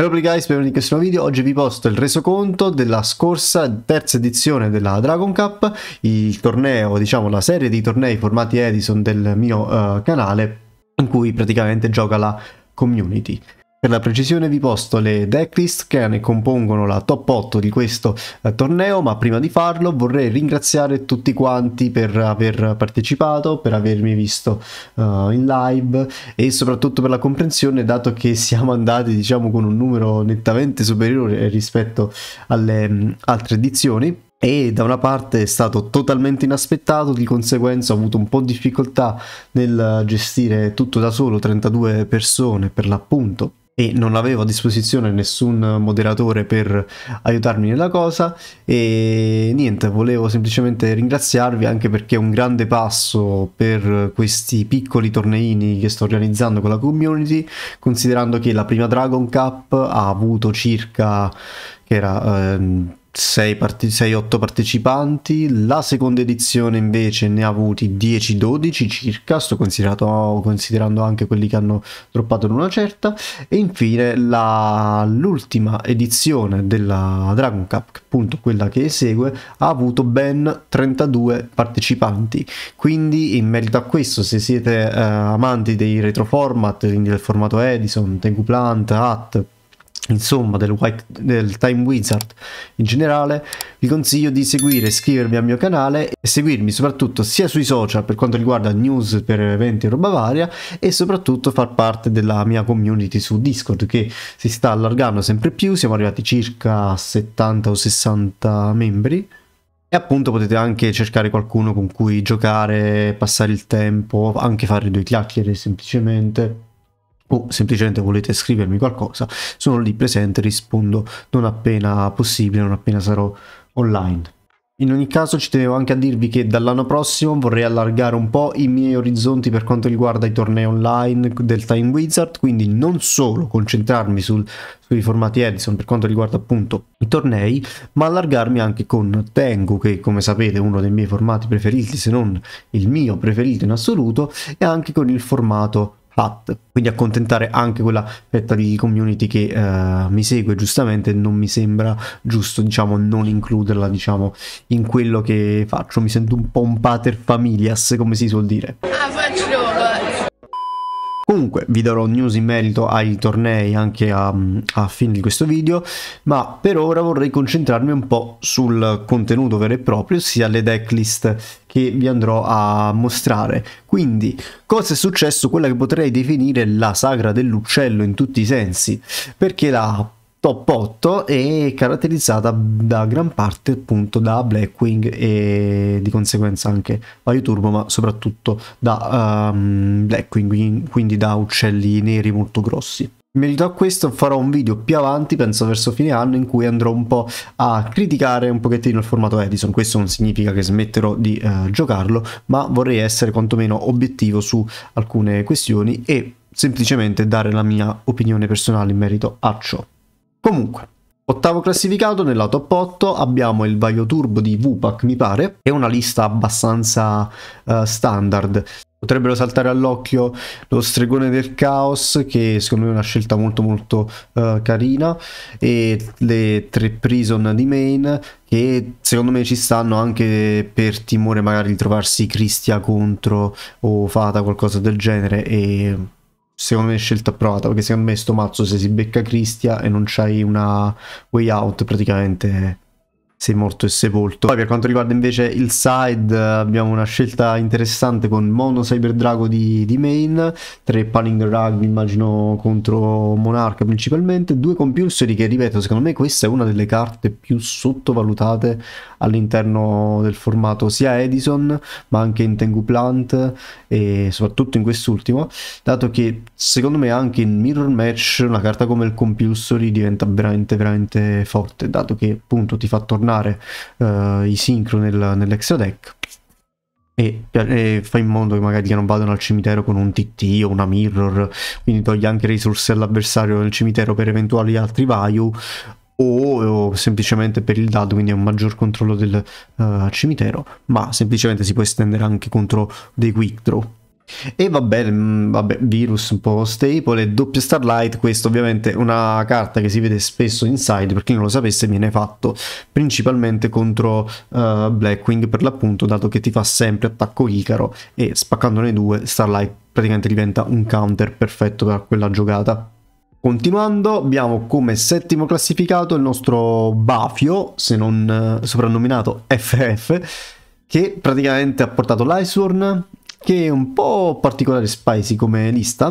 Hello play guys, benvenuti in questo nuovo video, oggi vi posto il resoconto della scorsa terza edizione della Dragon Cup, il torneo, diciamo la serie di tornei formati Edison del mio uh, canale in cui praticamente gioca la community. Per la precisione vi posto le decklist che ne compongono la top 8 di questo eh, torneo, ma prima di farlo vorrei ringraziare tutti quanti per aver partecipato, per avermi visto uh, in live e soprattutto per la comprensione dato che siamo andati diciamo con un numero nettamente superiore rispetto alle mh, mm, altre edizioni e da una parte è stato totalmente inaspettato, di conseguenza ho avuto un po' di difficoltà nel gestire tutto da solo, 32 persone per l'appunto, e non avevo a disposizione nessun moderatore per aiutarmi nella cosa e niente, volevo semplicemente ringraziarvi anche perché è un grande passo per questi piccoli torneini che sto organizzando con la community, considerando che la prima Dragon Cup ha avuto circa che era eh, 6-8 parte partecipanti, la seconda edizione invece ne ha avuti 10-12 circa, sto considerando anche quelli che hanno droppato in una certa, e infine l'ultima edizione della Dragon Cup, appunto quella che esegue, ha avuto ben 32 partecipanti, quindi in merito a questo se siete eh, amanti dei retroformat, quindi del formato Edison, Tengu Plant, Hat, insomma del, white, del, Time Wizard in generale, vi consiglio di seguire, iscrivervi al mio canale e seguirmi soprattutto sia sui social per quanto riguarda news per eventi e roba varia e soprattutto far parte della mia community su Discord che si sta allargando sempre più, siamo arrivati circa a 70 o 60 membri e appunto potete anche cercare qualcuno con cui giocare, passare il tempo, anche fare due chiacchiere semplicemente o semplicemente volete scrivermi qualcosa, sono lì presente, rispondo non appena possibile, non appena sarò online. In ogni caso ci tenevo anche a dirvi che dall'anno prossimo vorrei allargare un po' i miei orizzonti per quanto riguarda i tornei online del Time Wizard, quindi non solo concentrarmi sul, sui formati Edison per quanto riguarda appunto i tornei, ma allargarmi anche con Tengu che come sapete è uno dei miei formati preferiti, se non il mio preferito in assoluto, e anche con il formato Hat, quindi accontentare anche quella fetta di community che eh, mi segue giustamente non mi sembra giusto diciamo non includerla diciamo in quello che faccio mi sento un po' un pater familias come si suol dire ah, Comunque vi darò news in merito ai tornei anche a, mm, a fine di questo video, ma per ora vorrei concentrarmi un po' sul contenuto vero e proprio, ossia le decklist che vi andrò a mostrare. Quindi, cosa è successo? Quella che potrei definire la sagra dell'uccello in tutti i sensi, perché la top 8 e caratterizzata da gran parte appunto da Blackwing e di conseguenza anche Vaio Turbo ma soprattutto da um, Blackwing quindi da uccelli neri molto grossi in merito a questo farò un video più avanti, penso verso fine anno, in cui andrò un po' a criticare un pochettino il formato Edison. Questo non significa che smetterò di eh, giocarlo, ma vorrei essere quantomeno obiettivo su alcune questioni e semplicemente dare la mia opinione personale in merito a ciò. Comunque, Ottavo classificato nella top 8 abbiamo il Vaio Turbo di Vupac, mi pare, è una lista abbastanza uh, standard. Potrebbero saltare all'occhio lo Stregone del Caos, che secondo me è una scelta molto molto uh, carina, e le tre Prison di Main, che secondo me ci stanno anche per timore magari di trovarsi Cristia contro o Fata, qualcosa del genere, e secondo me scelta approvata perché secondo me sto mazzo se si becca Cristia e non c'hai una way out praticamente sei morto e sepolto. Poi per quanto riguarda invece il side abbiamo una scelta interessante con Mono Cyber Drago di, di main, 3 Paling Rug immagino contro Monarch principalmente, due Compulsory che ripeto secondo me questa è una delle carte più sottovalutate all'interno del formato sia Edison ma anche in Tengu Plant e soprattutto in quest'ultimo, dato che secondo me anche in Mirror Match una carta come il Compulsory diventa veramente veramente forte, dato che appunto ti fa tornare aggiornare uh, eh, i sincro nel, deck e, e fai in modo che magari non vadano al cimitero con un TT o una mirror, quindi togli anche risorse all'avversario nel cimitero per eventuali altri value o, o, semplicemente per il dado, quindi è un maggior controllo del uh, cimitero, ma semplicemente si può estendere anche contro dei quick draw e vabbè, mm, vabbè, virus un po' staple, e doppio Starlight, questo ovviamente è una carta che si vede spesso inside, per chi non lo sapesse viene fatto principalmente contro uh, Blackwing per l'appunto, dato che ti fa sempre attacco Icaro e spaccandone due Starlight praticamente diventa un counter perfetto per quella giocata. Continuando, abbiamo come settimo classificato il nostro Bafio, se non eh, soprannominato FF, che praticamente ha portato l'Iceworn, che è un po' particolare spicy come lista,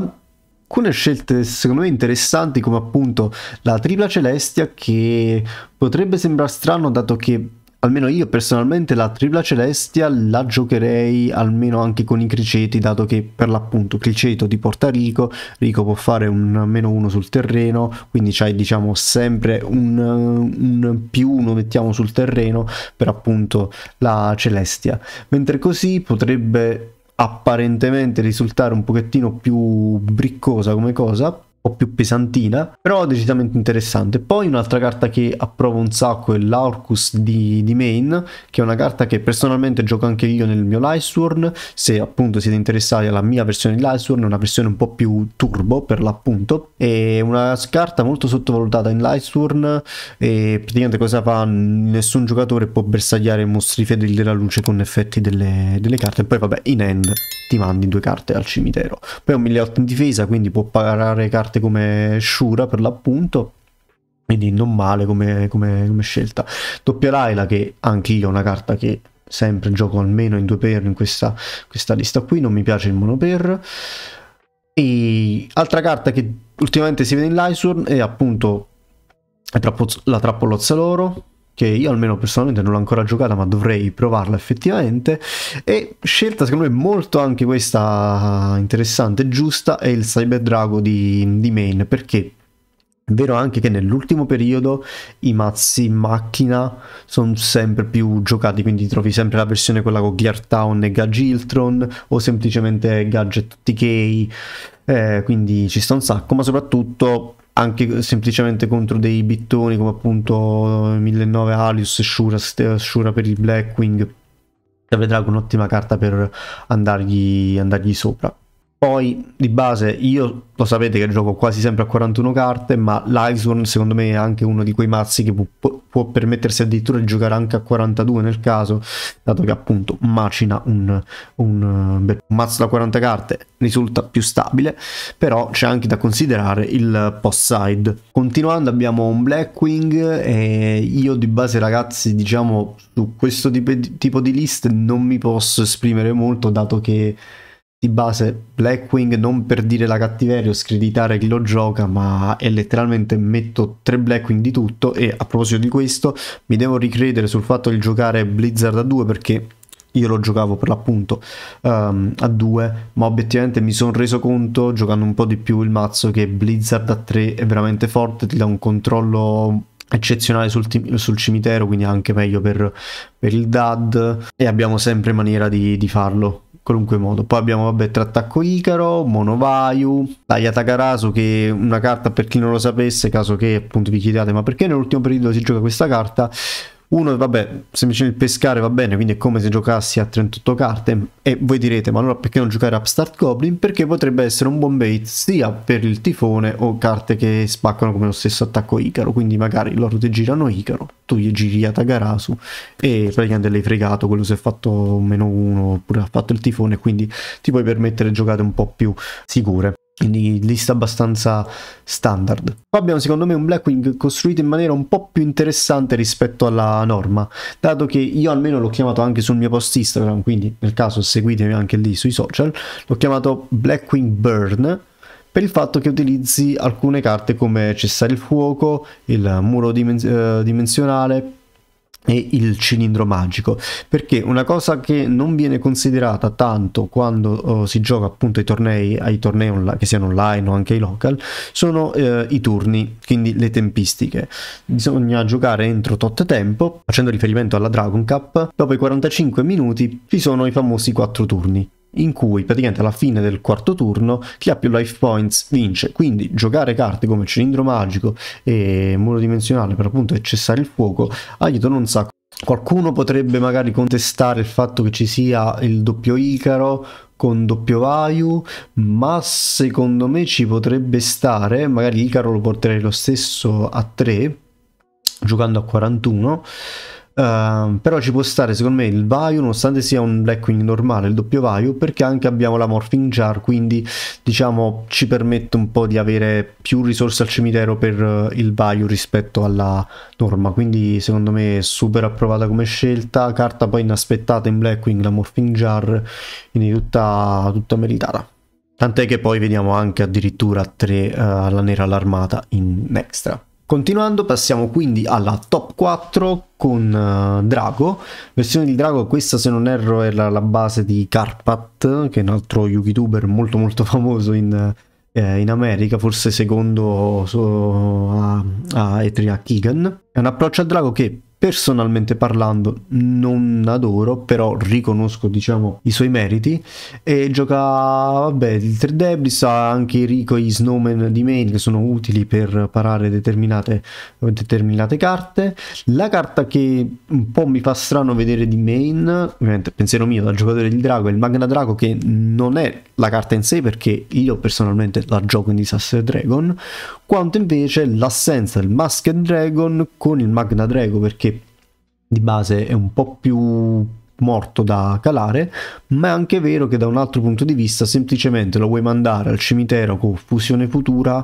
alcune scelte secondo me interessanti come appunto la tripla celestia che potrebbe sembrare strano dato che almeno io personalmente la tripla celestia la giocherei almeno anche con i criceti dato che per l'appunto criceto ti Porta Rico Rico può fare un meno uno sul terreno quindi c'hai diciamo sempre un, un più uno mettiamo sul terreno per appunto la celestia mentre così potrebbe apparentemente risultare un pochettino più briccosa come cosa, po' più pesantina, però decisamente interessante. Poi un'altra carta che approvo un sacco è l'Aurcus di, di Main, che è una carta che personalmente gioco anche io nel mio Lightsworn, se appunto siete interessati alla mia versione di Lightsworn, una versione un po' più turbo per l'appunto, è una carta molto sottovalutata in Lightsworn e praticamente cosa fa? Nessun giocatore può bersagliare mostri fedeli della luce con effetti delle, delle carte e poi vabbè in end ti mandi due carte al cimitero. Poi è un 1008 in difesa, quindi può pagare carte carte come Shura per l'appunto quindi non male come, come, come scelta doppia Laila che anche io è una carta che sempre gioco almeno in due per in questa, questa lista qui non mi piace il mono per e altra carta che ultimamente si vede in Lysurn è appunto la trappolozza loro che io almeno personalmente non l'ho ancora giocata ma dovrei provarla effettivamente e scelta secondo me molto anche questa ah, interessante e giusta è il Cyber Drago di, di Main perché è Vero anche che nell'ultimo periodo i mazzi in macchina sono sempre più giocati, quindi trovi sempre la versione quella con Gear Town e Gagiltron o semplicemente Gadget TK, eh, quindi ci sta un sacco, ma soprattutto anche semplicemente contro dei bittoni come appunto 1009 Alius e Shura, Shura per il Blackwing, vedrà un'ottima carta per andargli, andargli sopra. Poi di base io lo sapete che gioco quasi sempre a 41 carte, ma l'Iceborne secondo me è anche uno di quei mazzi che può, può, permettersi addirittura di giocare anche a 42 nel caso, dato che appunto macina un, un, bel mazzo da 40 carte, risulta più stabile, però c'è anche da considerare il post side. Continuando abbiamo un Blackwing e io di base ragazzi diciamo su questo tipo di, tipo di list non mi posso esprimere molto dato che di base Blackwing non per dire la cattiveria o screditare chi lo gioca ma è letteralmente metto tre Blackwing di tutto e a proposito di questo mi devo ricredere sul fatto di giocare Blizzard a 2 perché io lo giocavo per l'appunto um, a 2 ma obiettivamente mi sono reso conto giocando un po' di più il mazzo che Blizzard a 3 è veramente forte ti dà un controllo eccezionale sul, sul, cimitero, quindi anche meglio per, per, il DAD e abbiamo sempre maniera di, di farlo qualunque modo. Poi abbiamo, vabbè, Trattacco Icaro, Monovaiu, Ayatakarasu che è una carta per chi non lo sapesse, caso che appunto vi chiediate ma perché nell'ultimo periodo si gioca questa carta? Uno, vabbè, semplicemente pescare va bene, quindi è come se giocassi a 38 carte. E voi direte, ma allora perché non giocare a Upstart Goblin? Perché potrebbe essere un buon bait sia per il tifone o carte che spaccano come lo stesso attacco Icaro. Quindi magari loro ti girano Icaro, tu gli giri a Tagarasu e praticamente l'hai fregato. Quello si è fatto meno uno oppure ha fatto il tifone, quindi ti puoi permettere giocate un po' più sicure quindi lista abbastanza standard. Qua abbiamo secondo me un Blackwing costruito in maniera un po' più interessante rispetto alla norma, dato che io almeno l'ho chiamato anche sul mio post Instagram, quindi nel caso seguitemi anche lì sui social, l'ho chiamato Blackwing Burn per il fatto che utilizzi alcune carte come cessare il fuoco, il muro eh, dimensionale, e il cilindro magico perché una cosa che non viene considerata tanto quando uh, si gioca appunto ai tornei, ai tornei on- che siano online o anche ai local sono uh, i turni quindi le tempistiche bisogna giocare entro tot tempo facendo riferimento alla Dragon Cup dopo i 45 minuti ci sono i famosi 4 turni in cui praticamente alla fine del quarto turno chi ha più life points vince. Quindi giocare carte come cilindro magico e muro dimensionale per appunto e cessare il fuoco aiutano un sacco. Qualcuno potrebbe magari contestare il fatto che ci sia il doppio Icaro con doppio Vaiu, ma secondo me ci potrebbe stare, magari Icaro lo porterei lo stesso a 3, giocando a 41 Uh, però ci può stare secondo me il Vaio nonostante sia un Blackwing normale il doppio Vaio perché anche abbiamo la Morphing Jar quindi diciamo ci permette un po' di avere più risorse al cimitero per uh, il Vaio rispetto alla norma quindi secondo me super approvata come scelta carta poi inaspettata in Blackwing la Morphing Jar quindi tutta, tutta meritata tant'è che poi vediamo anche addirittura tre uh, alla nera allarmata in extra Continuando passiamo quindi alla top 4 con uh, Drago, versione di Drago questa se non erro era la base di Carpat che è un altro youtuber molto molto famoso in, eh, in America, forse secondo so, a, a Etria Keegan. È un approccio a Drago che personalmente parlando non adoro, però riconosco diciamo, i suoi meriti e gioca vabbè, il 3 Debris, ha anche i Rico e i Snowman di main che sono utili per parare determinate, determinate, carte. La carta che un po' mi fa strano vedere di main, ovviamente pensiero mio da giocatore di Drago, è il Magna Drago che non è la carta in sé perché io personalmente la gioco in Disaster Dragon, quanto invece l'assenza del Masked Dragon con il Magna Drago perché di base è un po' più morto da calare, ma è anche vero che da un altro punto di vista semplicemente lo vuoi mandare al cimitero con fusione futura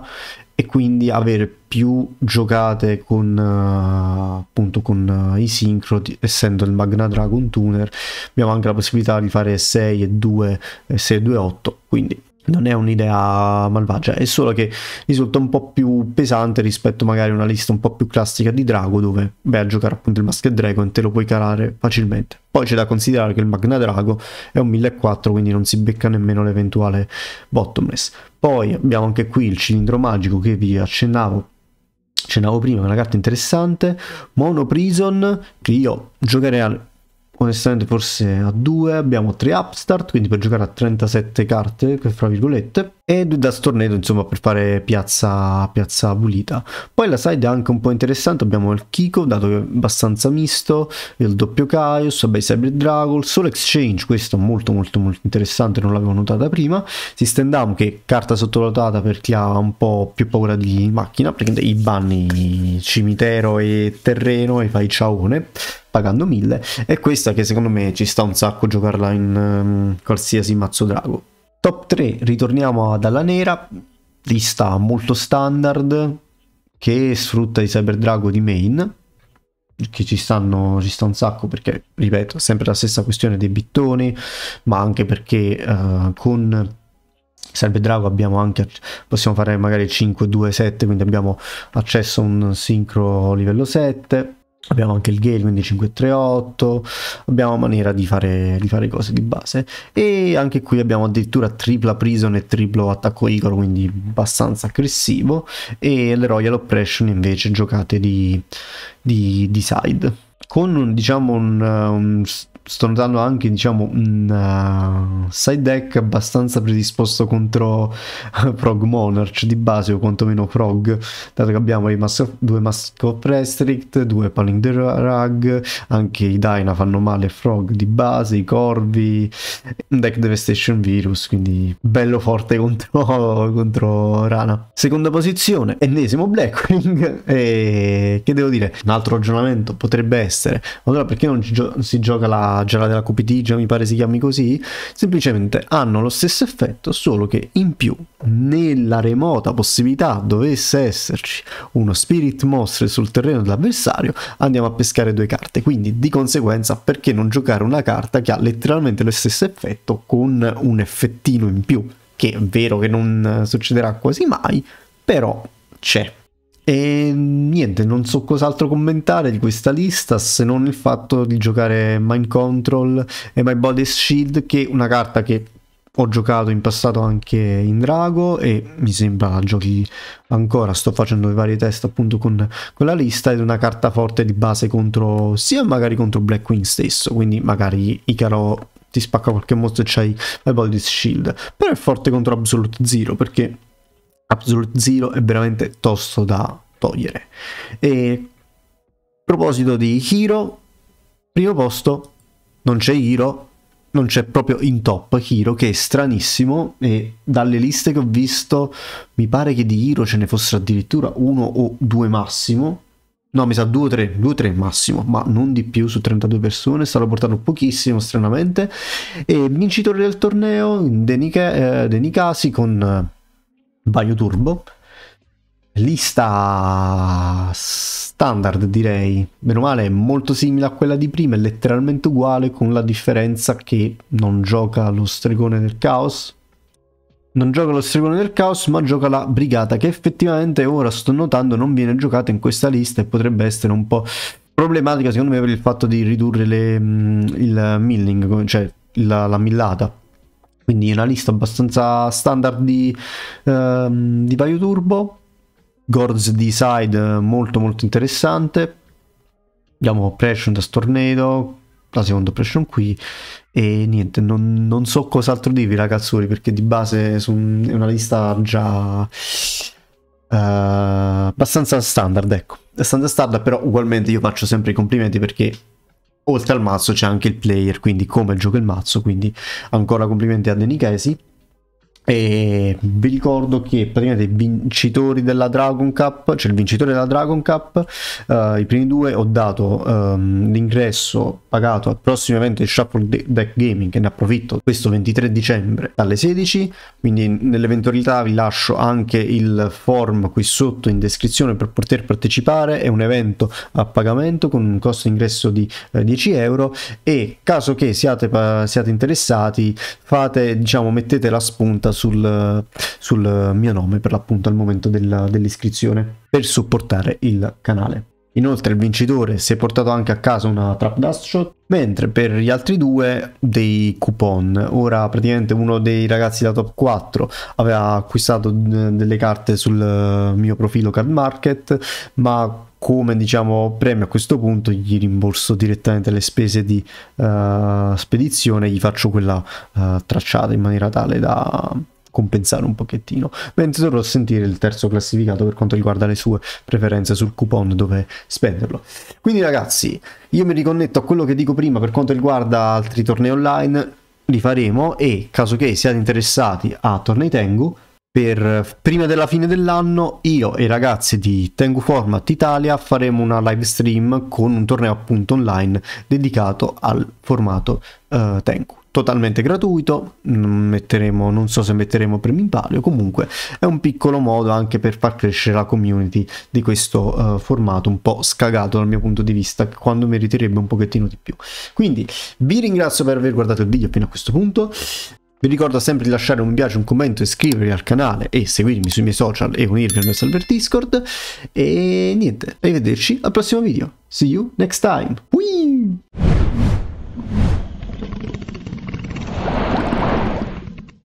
e quindi avere più giocate con uh, appunto con uh, i sincro essendo il Magna Dragon Tuner abbiamo anche la possibilità di fare 6 e 2 eh, e 6 e 2 8 quindi non è un'idea malvagia, è solo che risulta un po' più pesante rispetto magari a una lista un po' più classica di Drago dove vai a giocare appunto il Masked Dragon te lo puoi calare facilmente. Poi c'è da considerare che il Magna Drago è un 1004 quindi non si becca nemmeno l'eventuale bottomless. Poi abbiamo anche qui il cilindro magico che vi accennavo accennavo prima, è una carta interessante, Mono Prison che io giocherei al onestamente forse a 2, abbiamo 3 upstart, quindi per giocare a 37 carte, fra virgolette e due da Stornedo insomma per fare piazza, piazza pulita poi la side è anche un po' interessante abbiamo il Kiko dato che è abbastanza misto il doppio Kaios vabbè Cyber Dragon Soul Exchange questo molto molto molto interessante non l'avevo notata prima System Down che è carta sottovalutata per chi ha un po' più paura di macchina perché i banni cimitero e terreno e fai ciaone pagando mille e questa che secondo me ci sta un sacco giocarla in um, qualsiasi mazzo drago Top 3, ritorniamo ad Alla Nera, lista molto standard che sfrutta i Cyber Drago di main, che ci stanno ci sta un sacco perché, ripeto, sempre la stessa questione dei bittoni, ma anche perché uh, con Serve Drago abbiamo anche, possiamo fare magari 5, 2, 7, quindi abbiamo accesso a un sincro livello 7, abbiamo anche il Gale quindi 15538 abbiamo maniera di fare, di fare, cose di base e anche qui abbiamo addirittura tripla prison e triplo attacco Igor quindi abbastanza aggressivo e le Royal Oppression invece giocate di, di, di side con diciamo un, un sto notando anche diciamo un uh, side deck abbastanza predisposto contro uh, Frog Monarch di base o quantomeno Frog dato che abbiamo mas- due Mask of Restrict due Paling the Rug anche i Dyna fanno male Frog di base i Corvi un deck Devastation Virus quindi bello forte contro, contro Rana seconda posizione ennesimo Blackwing e che devo dire un altro ragionamento potrebbe essere allora perché non gio- si gioca la la gelata della cupidigia, mi pare si chiami così, semplicemente hanno lo stesso effetto, solo che in più, nella remota possibilità dovesse esserci uno spirit monster sul terreno dell'avversario, andiamo a pescare due carte. Quindi di conseguenza, perché non giocare una carta che ha letteralmente lo stesso effetto con un effettino in più? Che è vero che non succederà quasi mai, però c'è. E niente, non so cos'altro commentare di questa lista se non il fatto di giocare Mind Control e My Body's Shield, che è una carta che ho giocato in passato anche in Drago e mi sembra giochi ancora, sto facendo i vari test appunto con, con, la lista ed è una carta forte di base contro sia magari contro Black Queen stesso, quindi magari Icaro ti spacca qualche mostro e c'hai My Body's Shield, però è forte contro Absolute Zero perché Absolute Zero è veramente tosto da togliere. E a proposito di Hiro, primo posto, non c'è Hiro, non c'è proprio in top Hiro, che è stranissimo e dalle liste che ho visto mi pare che di Hiro ce ne fossero addirittura uno o due massimo. No, mi sa due o tre, 2 o 3 massimo, ma non di più su 32 persone, stanno portando pochissimo stranamente. E vincitore del torneo, Denikasi eh, con bagno turbo lista standard direi meno male è molto simile a quella di prima è letteralmente uguale con la differenza che non gioca lo stregone del caos non gioca lo stregone del caos ma gioca la brigata che effettivamente ora sto notando non viene giocata in questa lista e potrebbe essere un po' problematica secondo me per il fatto di ridurre le, mm, il milling cioè la, la millata quindi una lista abbastanza standard di, ehm, di vario turbo. Gords di side eh, molto molto interessante. Abbiamo Pressure da Stornado, la seconda Pressure qui. E niente, non, non so cos'altro dirvi ragazzuoli perché di base è una lista già... Uh, abbastanza standard, ecco. abbastanza standard, però ugualmente io faccio sempre i complimenti perché oltre al mazzo c'è anche il player, quindi come gioca il mazzo, quindi ancora complimenti a Denicasi. E vi ricordo che praticamente i vincitori della Dragon Cup, cioè il vincitore della Dragon Cup, uh, i primi due ho dato um, l'ingresso pagato al prossimo evento di Shuffle Deck Gaming che ne approfitto questo 23 dicembre alle 16, quindi nell'eventualità vi lascio anche il form qui sotto in descrizione per poter partecipare, è un evento a pagamento con un costo ingresso di eh, 10 euro e caso che siate, siate interessati fate diciamo mettete la spunta sul, sul mio nome per l'appunto al momento della, dell'iscrizione per supportare il canale. Inoltre il vincitore si è portato anche a casa una Trap Dust Shot, mentre per gli altri due dei coupon. Ora praticamente uno dei ragazzi da top 4 aveva acquistato eh, delle carte sul eh, mio profilo Card Market, ma come diciamo premio a questo punto gli rimborso direttamente le spese di uh, spedizione, gli faccio quella uh, tracciata in maniera tale da compensare un pochettino, mentre dovrò sentire il terzo classificato per quanto riguarda le sue preferenze sul coupon dove spenderlo. Quindi ragazzi, io mi riconnetto a quello che dico prima per quanto riguarda altri tornei online, li faremo e caso che siate interessati a tornei Tengu, per prima della fine dell'anno io e i ragazzi di Tengu Format Italia faremo una live stream con un torneo appunto online dedicato al formato uh, Tengu totalmente gratuito, metteremo, non so se metteremo premi in palio, comunque è un piccolo modo anche per far crescere la community di questo uh, formato un po' scagato dal mio punto di vista, quando meriterebbe un pochettino di più. Quindi vi ringrazio per aver guardato il video fino a questo punto, vi ricordo sempre di lasciare un mi piace, un commento, iscrivervi al canale e seguirmi sui miei social e unirvi al mio server Discord. E niente, arrivederci al prossimo video. See you next time. Whee!